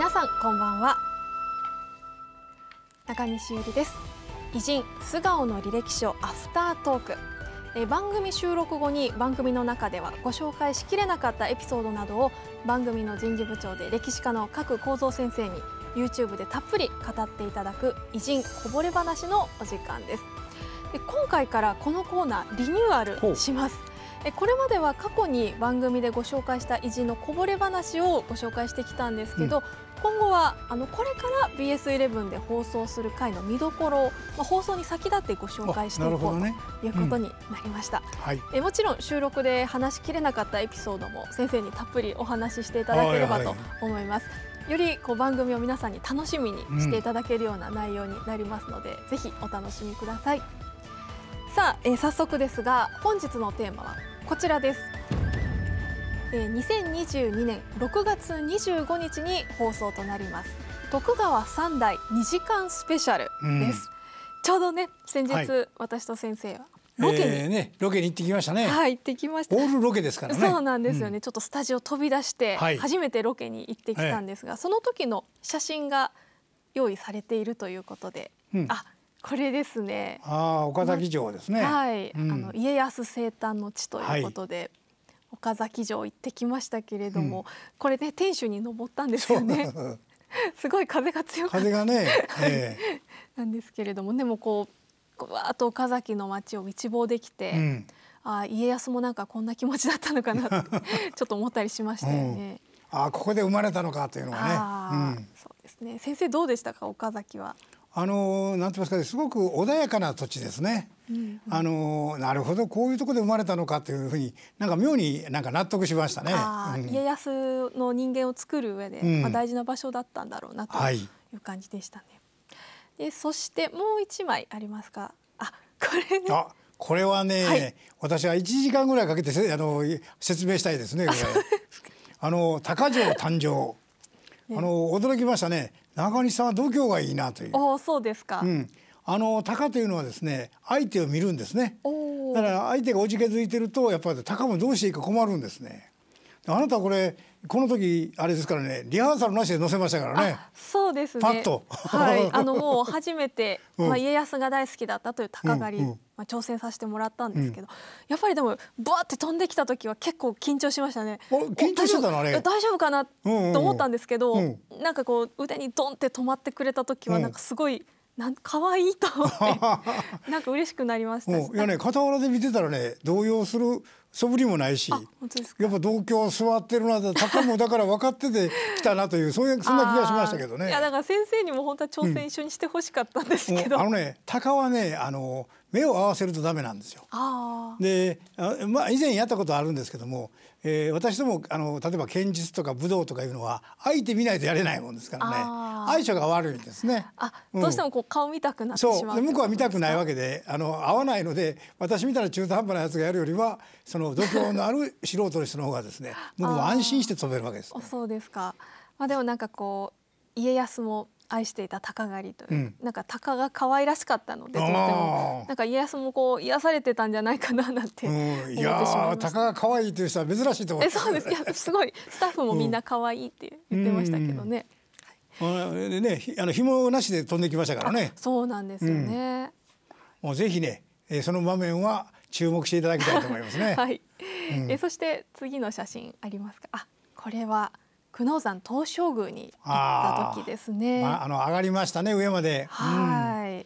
皆さんこんばんは中西由里です偉人素顔の履歴書アフタートークえ番組収録後に番組の中ではご紹介しきれなかったエピソードなどを番組の人事部長で歴史家の各構造先生に YouTube でたっぷり語っていただく偉人こぼれ話のお時間ですで今回からこのコーナーリニューアルしますこれまでは過去に番組でご紹介した偉人のこぼれ話をご紹介してきたんですけど、うん、今後はあのこれから BS11 で放送する回の見どころを、まあ、放送に先立ってご紹介していこう、ね、ということになりました、うんはい、えもちろん収録で話しきれなかったエピソードも先生にたっぷりお話ししていただければと思います。はいはいよりこう番組を皆さんに楽しみにしていただけるような内容になりますので、うん、ぜひお楽しみくださいさあ、えー、早速ですが本日のテーマはこちらです、えー、2022年6月25日に放送となります徳川三代2時間スペシャルです、うん、ちょうどね先日、はい、私と先生はロケに、えー、ねロケに行ってきましたねはい行ってきましたオールロケですからねそうなんですよね、うん、ちょっとスタジオ飛び出して初めてロケに行ってきたんですが、はい、その時の写真が用意されているということで、うん、あこれですね。ああ、岡崎城ですね。はい、うん、あの家康生誕の地ということで。はい岡崎城行ってきましたけれども、うん、これね天守に登ったんですよね。すごい風が強かった風がね、えー、なんですけれどもでもこうわーっと岡崎の街を一望できて、うん、あ家康もなんかこんな気持ちだったのかなって ちょっと思ったりしましたよね。うん、あここで生まれたのかというのはね。うん、そうですね先生どうでしたか岡崎は。あのなんて言いますか、ね、すごく穏やかな土地ですね。あのなるほどこういうところで生まれたのかというふうになんか妙になんか納得しましたね、うん、家康の人間を作る上で、うん、まあ、大事な場所だったんだろうなという感じでしたね。はい、でそしてもう一枚ありますかあこれねこれはね、はい、私は一時間ぐらいかけてあの説明したいですね。あの高城誕生あの驚きましたね中西さんは度胸がいいなというあそうですか、うん、あの鷹というのはですね相手を見るんですねだから相手がおじけづいてるとやっぱり鷹もどうしていいか困るんですねあなたこれこの時あれですからねリハーサルなしで載せましたからねそうですねパッとはい あのもう初めて、まあ、家康が大好きだったという鷹狩り、うんうん、まあ、挑戦させてもらったんですけど、うん、やっぱりでもバーって飛んできた時は結構緊張しましたね緊張してたのあれ大丈夫かなと思ったんですけど、うんうんうん、なんかこう腕にドンって止まってくれた時はなんかすごい、うんなん可愛いと思って なんか嬉しくなりましたいやね傍らで見てたらね動揺する素振りもないしやっぱ同居座ってるなとかもだから分かっててきたなという そういうそんな気がしましたけどねいやだから先生にも本当は挑戦一緒にしてほしかったんですけど、うん、あのねかはねあの目を合わせるとダメなんですよ。でまあ、以前やったことあるんですけども、えー、私どもあの例えば剣術とか武道とかいうのは相手見ないとやれないもんですからね相性が悪いんですね。あ、うん、どうしてもこう顔見たくなってしまうそう向こうは見たくないわけであの合わないので私みたいな中途半端なやつがやるよりはその度胸のある素人の人の方がですね 僕も安心して飛べるわけです、ね、そうですか、まあ、でもなんかこう家康も愛していた鷹狩りという、うん、なんか鷹が可愛らしかったのでとてもなんか家康もこう癒されてたんじゃないかななんて思ってしまいました、うん、鷹が可愛いという人は珍しいと思えそうですいやすごいスタッフもみんな可愛いって言ってましたけどね、うん、はい、ねあの紐なしで飛んできましたからねそうなんですよね、うん、もうぜひねその場面は注目していただきたいと思いますね はい、えそして次の写真ありますかあこれは久能山東照宮に行った時ですね。あ、まあの上がりましたね上まで。はい。うん、い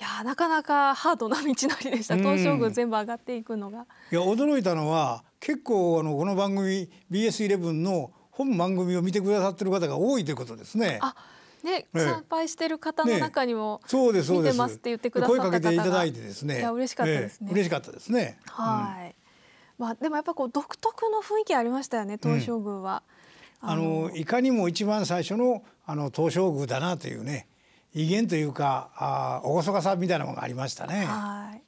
やなかなかハードな道のりでした。東照宮全部上がっていくのが。いや驚いたのは結構あのこの番組 BS11 の本番組を見てくださってる方が多いということですね。あね、え参拝してる方の中にも、ね、そうです見てますって言ってくださった方が声かけていただいてですね。いや嬉しかったですね。え、嬉しかったですね。はい。うん、まあでもやっぱこう独特の雰囲気ありましたよね東照宮は。うんあのいかにも一番最初のあの東照宮だなというね威厳というかあ厳かさみたいなものがありましたね。はい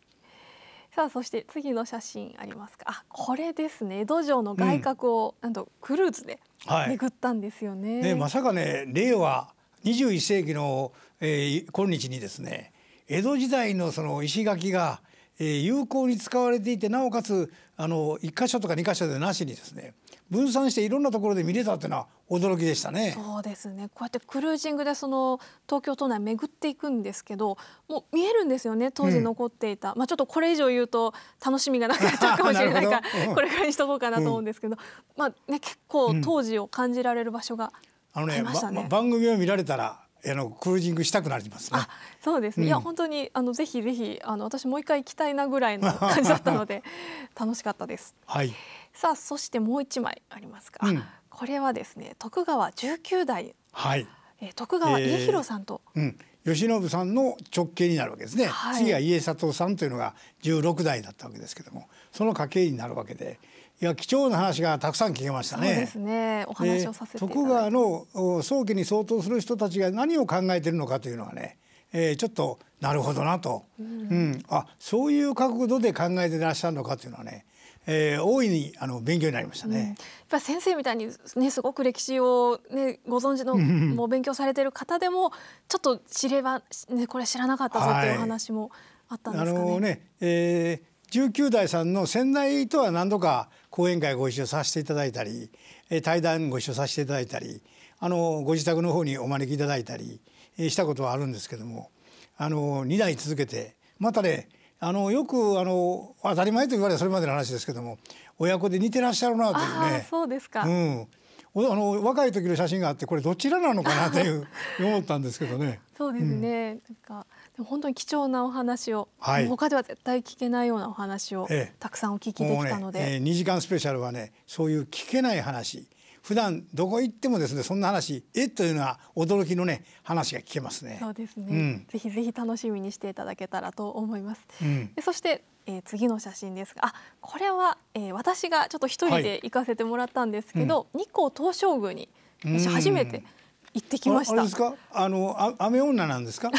さあそして次の写真ありますかあこれですね江戸城の外郭を、うん、なんとクルーズで巡ったんですよね。はい、ねまさかね令和21世紀の、えー、今日にですね江戸時代のその石垣が、えー、有効に使われていてなおかつあの1箇所とか2箇所でなしにですね分散していろんなところで見れたっていうのは驚きでしたね。そうですね。こうやってクルージングでその東京都内巡っていくんですけど、もう見えるんですよね。当時残っていた、うん、まあちょっとこれ以上言うと楽しみがなくなっちゃうかもしれないから これぐらいにしとこうかなと思うんですけど、うん、まあね結構当時を感じられる場所がありましたね。ねま、番組を見られたらあのクルージングしたくなります、ね、そうですね。うん、いや本当にあのぜひぜひあの私もう一回行きたいなぐらいの感じだったので 楽しかったです。はい。さあそしてもう一枚ありますか、うん、これはですね徳川19代、はい、え徳川家広さんと、えー、うん慶喜さんの直系になるわけですね、はい、次は家里さんというのが16代だったわけですけどもその家系になるわけでいや貴重な話がたくさん聞けましたね。そうですねお話をさせて徳川の早期に相当する人たちが何を考えてるのかというのはね、えー、ちょっとなるほどなと、うん、うん、あそういう角度で考えてらっしゃるのかというのはねえー、大いにあの勉強になりましたね、うん、やっぱ先生みたいに、ね、すごく歴史を、ね、ご存知のもう勉強されてる方でもちょっと知れば、ね、これ知らなかったぞっていう話もあったんですかね。はい、あのねえー19代さんの先代とは何度か講演会ご一緒させていただいたり対談ご一緒させていただいたりあのご自宅の方にお招きいただいたりしたことはあるんですけどもあの2代続けてまたねあのよくあの当たり前と言われそれまでの話ですけども親子で似てらっしゃるなというねそうですか、うん、あの若い時の写真があってこれどちらなのかなという 思ったんですけどね。そうですね、うん、なんか本当に貴重なお話を、はい、他では絶対聞けないようなお話を、たくさんお聞きできたので、ねえー、2時間スペシャルはねそういう聞けない話普段どこ行ってもですねそんな話えというのは驚きのね話が聞けますね。そうですね、うん、ぜひぜひ楽しみにしていただけたらと思います。うん、そしてえー、次の写真ですがあこれは、えー、私がちょっと一人で行かせてもらったんですけど、はいうん、日光東照宮に私初めて、うん行ってきました。あれですか？あのあ雨女なんですか？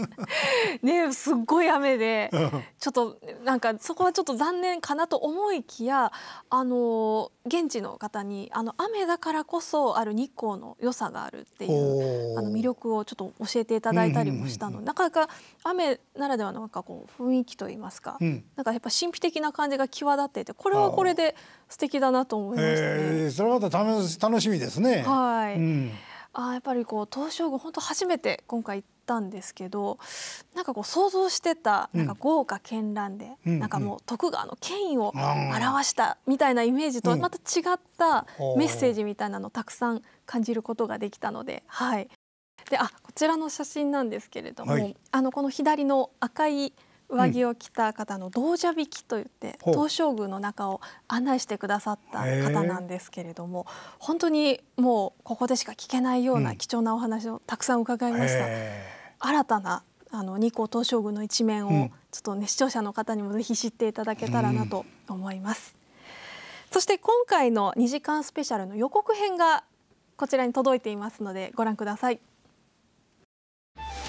ねすっごい雨で、ちょっとなんかそこはちょっと残念かなと思いきや、あの現地の方にあの雨だからこそある日光の良さがあるっていうあの魅力をちょっと教えていただいたりもしたので、なかなか雨ならではのなんかこう雰囲気といいますか、うん、なんかやっぱ神秘的な感じが際立っていて、これはこれで素敵だなと思いましたね。えー、それまた楽しみですね。はい。うんあやっぱりこう東照宮本当初めて今回行ったんですけどなんかこう想像してたなんか豪華絢爛で、うん、なんかもう徳川の権威を表したみたいなイメージとはまた違ったメッセージみたいなのをたくさん感じることができたので、はい、であこちらの写真なんですけれども、はい、あのこの左の赤い上着を着た方の道者引きといって東照宮の中を案内してくださった方なんですけれども本当にもうここでしか聞けないような貴重なお話をたくさん伺いました。新たなあの日光東照宮の一面をちょっとね、視聴者の方にもぜひ知っていただけたらなと思います。そして今回の2時間スペシャルの予告編がこちらに届いていますのでご覧ください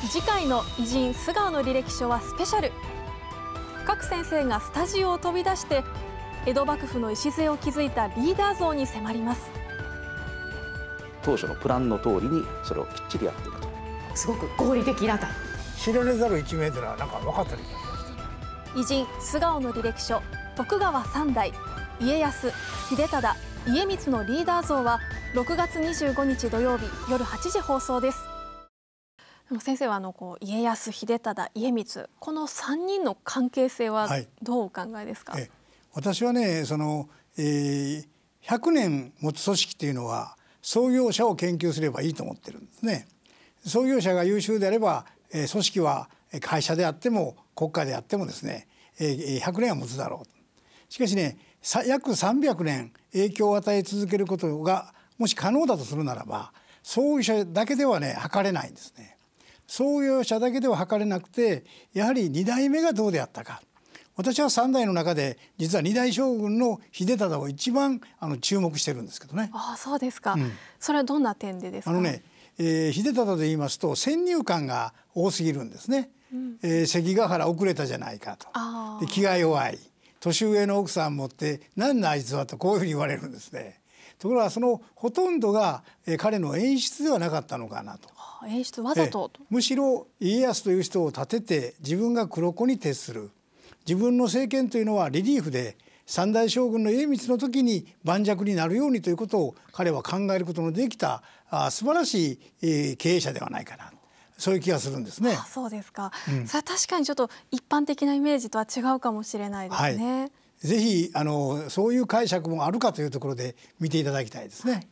次回の偉人菅生の履歴書はスペシャル各先生がスタジオを飛び出して江戸幕府の礎を築いたリーダー像に迫ります当初のプランの通りにそれをきっちりやっていくとすごく合理的だと知られざる一面というのはなんか分かったり偉人素顔の履歴書徳川三代家康秀忠家光のリーダー像は6月25日土曜日夜8時放送です先生はあのこう家康秀忠家光この3人の関係性はどうお考えですか、はい、私はねその、えー、100年持つ組織というのは創業者を研究すればいいと思ってるんですね。創業者が優秀であれば、えー、組織は会社であっても国家であってもですね、えー、100年は持つだろうしかしね約300年影響を与え続けることがもし可能だとするならば創業者だけではね測れないんですね。創業者だけでは測れなくてやはり2代目がどうであったか私は3代の中で実は2代将軍の秀忠を一番あの注目してるんですけどね。ああそうですか、うん、それはどんな点でですかあのね、えー、秀忠で言いますと先入観が多すぎるんですね。うん、えー、関ヶ原遅れたじゃないかとで気が弱い年上の奥さん持って「何のあいつは」とこういうふうに言われるんですね。ところがそのほとんどが、え彼の演出ではなかったのかなと。演出わざとむしろ家康という人を立てて自分が黒子に徹する自分の政権というのはリリーフで三代将軍の家光の時に盤石になるようにということを彼は考えることのできたあ素晴らしい、えー、経営者ではないかなそういう気がするんですね。あそうですか、うん、さあ確かにちょっと一般的なイメージとは違うかもしれないですね。はいぜひあのそういう解釈もあるかというところで見ていただきたいですね。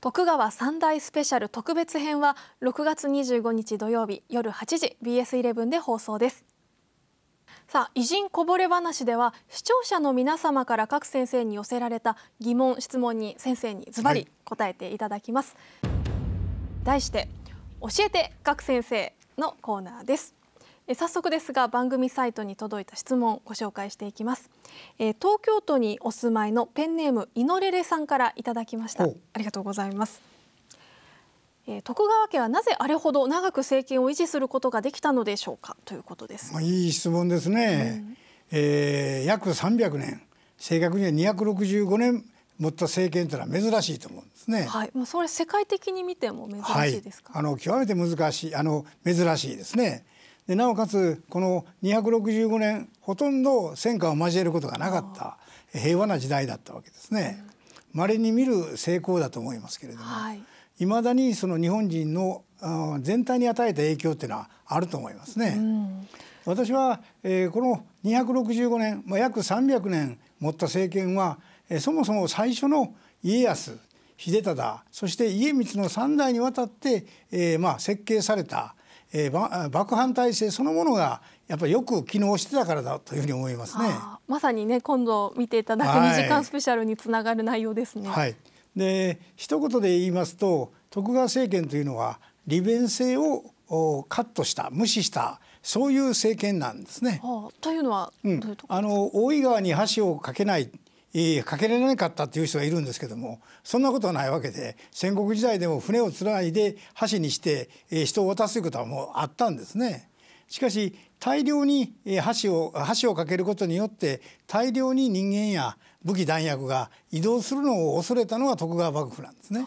徳川三大スペシャル特別編は6月25日土曜日夜8時 BS11 で放送です。さあ偉人こぼれ話では視聴者の皆様から各先生に寄せられた疑問質問に先生にズバリ答えていただきます、はい、題して教えて各先生のコーナーですえ早速ですが番組サイトに届いた質問ご紹介していきます、えー、東京都にお住まいのペンネームいのれれさんからいただきましたありがとうございますえー、徳川家はなぜあれほど長く政権を維持することができたのでしょうかということです。まあ、いい質問ですね、うん、えー、約300年正確には265年持った政権というのは珍しいと思うんですね。はい、もうそれ世界的に見ても珍しいですか。はい、あの極めて難しいあの珍しいですね。でなおかつこの265年ほとんど戦火を交えることがなかった平和な時代だったわけですね。まれに見る成功だと思いますけれども、はいまだにその日本人の全体に与えた影響っていうのはあると思いますね。うん、私は、えー、この265年、まあ、約300年持った政権は、えー、そもそも最初の家康秀忠そして家光の3代にわたって、えー、まあ設計されたえー、爆破体制そのものがやっぱりよく機能してたからだというふうに思いますね。まさにね今度見ていただく2時間スペシャルにつながる内容ですね。はい、で一言で言いますと徳川政権というのは利便性をカットした無視したそういう政権なんですね。はあ、というのは、うん、ううあの大井川に橋を架けないかけられなかったっていう人がいるんですけどもそんなことはないわけで戦国時代でも船を釣らないで橋にして人を渡すということはもうあったんですね。しかし大量に橋を橋をかけることによって大量に人間や武器弾薬が移動するのを恐れたのが徳川幕府なんですね。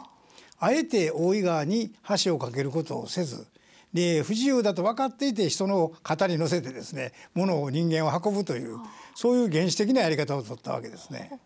あえて大井川に橋をかけることをせずで不自由だと分かっていて人の肩に乗せてですね物を人間を運ぶというそういう原始的なやり方をとったわけですね。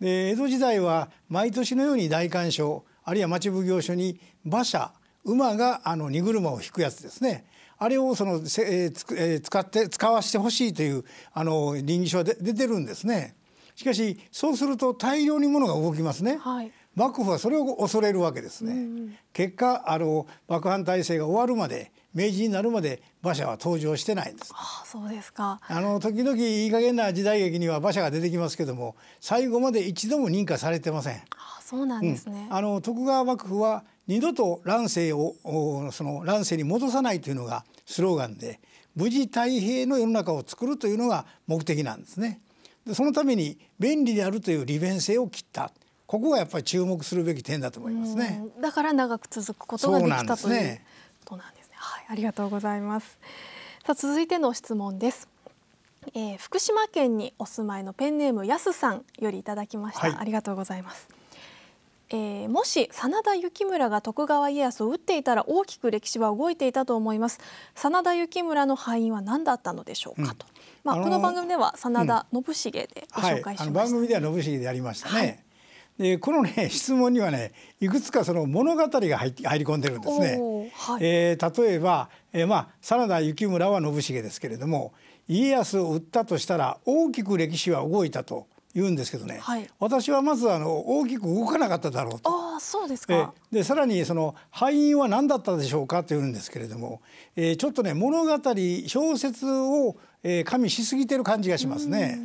で江戸時代は毎年のように大官所あるいは町奉行所に馬車馬があの荷車を引くやつですねあれをその、えーつえー、使って使わせてほしいというあの倫理書は出てるんですね。しかしそうすると大量に物が動きますね。はい、幕府はそれを恐れるわけですね。結果あの幕藩体制が終わるまで明治になるまで馬車は登場してないんです。ああ、そうですか。あの時々いい加減な時代劇には馬車が出てきますけども、最後まで一度も認可されてません。ああ、そうなんですね。うん、あの徳川幕府は二度と乱世をその乱世に戻さないというのがスローガンで、無事太平の世の中を作るというのが目的なんですね。でそのために便利であるという利便性を切った。ここがやっぱり注目するべき点だと思いますね。だから長く続くことができたという、ね、ことなんですね。はい、ありがとうございます。さあ続いての質問です。えー、福島県にお住まいのペンネームやすさんよりいただきました、はい、ありがとうございます、えー、もし真田幸村が徳川家康を撃っていたら大きく歴史は動いていたと思います真田幸村の敗因は何だったのでしょうかと、うん、まあ、あのこの番組では真田信繁でご紹介しました、うんはい、番組では信繁でやりましたね、はいえこのね 質問にはねいくつかその物語が入り込んでるんですね。はい、えー、例えば、えー、まあ真田幸村は信繁ですけれども家康を売ったとしたら大きく歴史は動いたと言うんですけどね、はい、私はまずあの大きく動かなかっただろうと。あそうですかでさらにその敗因は何だったでしょうかと言うんですけれども、えー、ちょっとね物語小説を、えー、加味しすぎてる感じがしますね。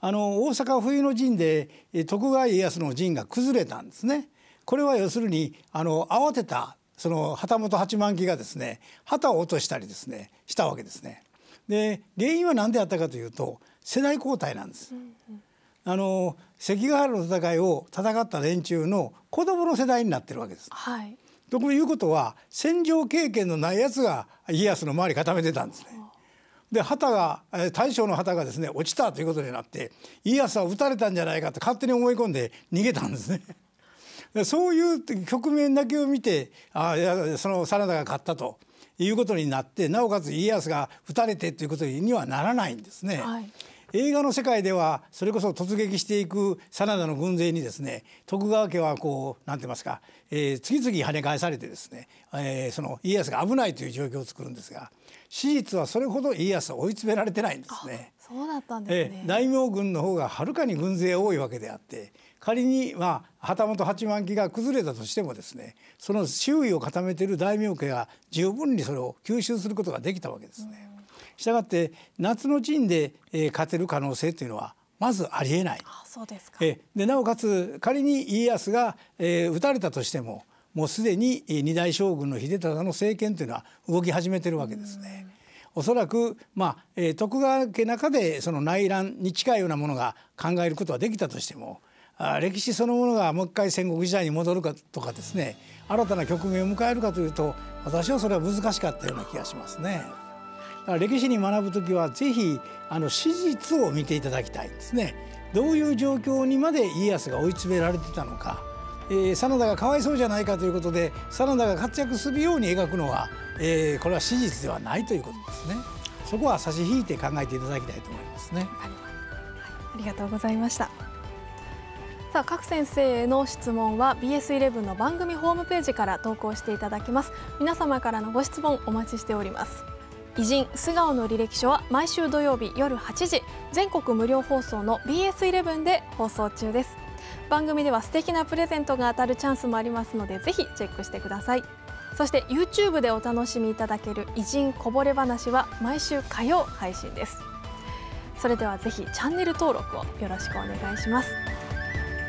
あの大阪冬の陣で徳川家康の陣が崩れたんですね。これは要するにあの慌てたその旗本八幡騎がですね旗を落としたりですねしたわけですね。で原因は何であったかというと世代交代なんです。うんうんあの関ヶ原の戦いを戦った連中の子供の世代になってるわけです。はい、ということは戦場経験のないやつが家康の周り固めてたんですね。で旗が大将の旗がですね落ちたということになって家康は撃たれたんじゃないかと勝手に思い込んで逃げたんですね。そういう局面だけを見てあその真田が勝ったということになってなおかつ家康が撃たれてということにはならないんですね。はい映画の世界ではそれこそ突撃していく真田の軍勢にですね徳川家はこう何て言いますか、えー、次々跳ね返されてですね、えー、その家康が危ないという状況を作るんですが史実はそれほど家康は追い詰められてないんですね。そうだったんですね、えー、大名軍の方がはるかに軍勢多いわけであって仮に、まあ、旗本八幡家が崩れたとしてもですねその周囲を固めている大名家が十分にそれを吸収することができたわけですね。したがって夏の陣で、えー、勝てる可能性というのはまずありえない。あそうですかえでなおかつ仮に家康が、えー、撃たれたとしてももうすでに二代将軍の秀忠の政権というのは動き始めてるわけですね。おそらく、まあえ徳川家中でその内乱に近いようなものが考えることはできたとしてもあ歴史そのものがもう一回戦国時代に戻るかとかですね新たな局面を迎えるかというと私はそれは難しかったような気がしますね。歴史に学ぶ時はぜひあの史実を見ていただきたいんですね。どういう状況にまで家康が追い詰められてたのか、えー、真田がかわいそうじゃないかということで真田が活躍するように描くのは、えー、これは史実ではないということですね。そこは差し引いて考えていただきたいと思いますね。はい、ありがとうございました。さあ各先生への質問は BS11 の番組ホームページから投稿していただきます皆様からのご質問お待ちしております偉人素顔の履歴書は毎週土曜日夜8時全国無料放送の BS11 で放送中です番組では素敵なプレゼントが当たるチャンスもありますのでぜひチェックしてくださいそして YouTube でお楽しみいただける偉人こぼれ話は毎週火曜配信ですそれではぜひチャンネル登録をよろしくお願いします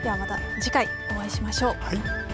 ではまた次回お会いしましょう、はい